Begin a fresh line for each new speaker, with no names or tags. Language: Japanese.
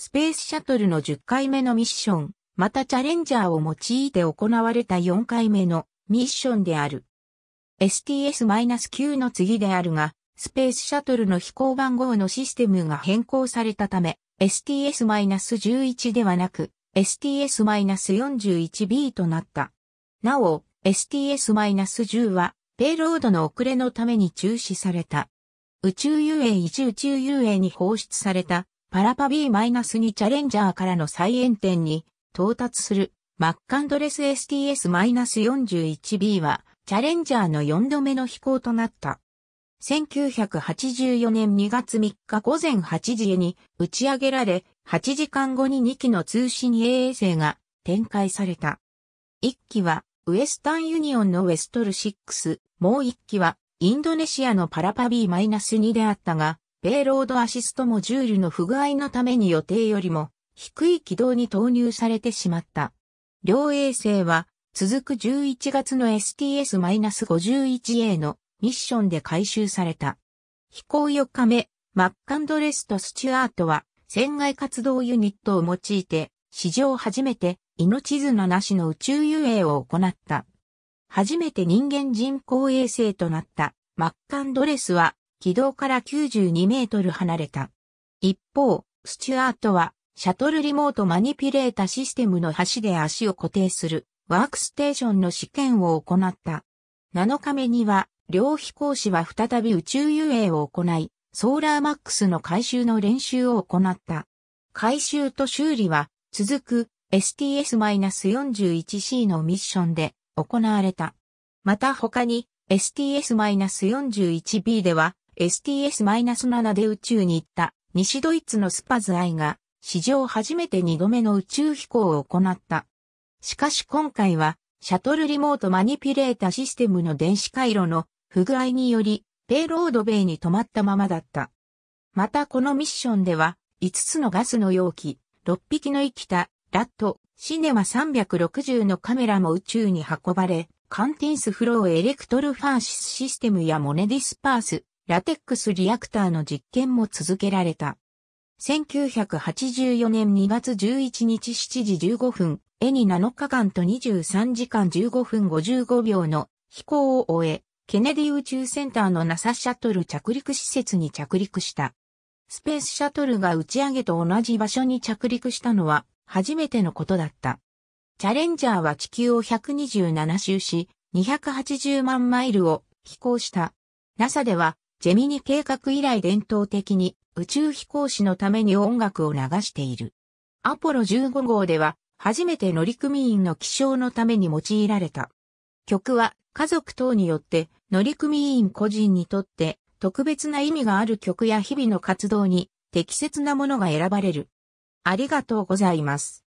スペースシャトルの10回目のミッション、またチャレンジャーを用いて行われた4回目のミッションである。STS-9 の次であるが、スペースシャトルの飛行番号のシステムが変更されたため、STS-11 ではなく、STS-41B となった。なお、STS-10 は、ペイロードの遅れのために中止された。宇宙遊泳一宇宙遊泳に放出されたパラパ B-2 チャレンジャーからの再延点に到達するマッカンドレス STS-41B はチャレンジャーの4度目の飛行となった。1984年2月3日午前8時に打ち上げられ、8時間後に2機の通信衛星が展開された。1機はウエスタンユニオンのウェストル6、もう1機はインドネシアのパラパ B-2 であったが、ペイロードアシストモジュールの不具合のために予定よりも低い軌道に投入されてしまった。両衛星は続く11月の STS-51A のミッションで回収された。飛行4日目、マッカンドレスとスチュアートは船外活動ユニットを用いて史上初めて命綱なしの宇宙遊泳を行った。初めて人間人工衛星となったマッカンドレスは軌道から92メートル離れた。一方、スチュアートは、シャトルリモートマニピュレータシステムの端で足を固定するワークステーションの試験を行った。7日目には、両飛行士は再び宇宙遊泳を行い、ソーラーマックスの回収の練習を行った。回収と修理は、続く STS-41C のミッションで行われた。また他に STS-41B では STS-7 で宇宙に行った西ドイツのスパズアイが史上初めて2度目の宇宙飛行を行った。しかし今回はシャトルリモートマニピュレータシステムの電子回路の不具合によりペイロードイに止まったままだった。またこのミッションでは5つのガスの容器、6匹の生きたラット、シネマ360のカメラも宇宙に運ばれ、カンティンスフローエレクトルファーシスシステムやモネディスパース、ラテックスリアクターの実験も続けられた。1984年2月11日7時15分、絵に7日間と23時間15分55秒の飛行を終え、ケネディ宇宙センターの NASA シャトル着陸施設に着陸した。スペースシャトルが打ち上げと同じ場所に着陸したのは初めてのことだった。チャレンジャーは地球を127周し、280万マイルを飛行した。NASA ではジェミニ計画以来伝統的に宇宙飛行士のために音楽を流している。アポロ15号では初めて乗組員の起床のために用いられた。曲は家族等によって乗組員個人にとって特別な意味がある曲や日々の活動に適切なものが選ばれる。ありがとうございます。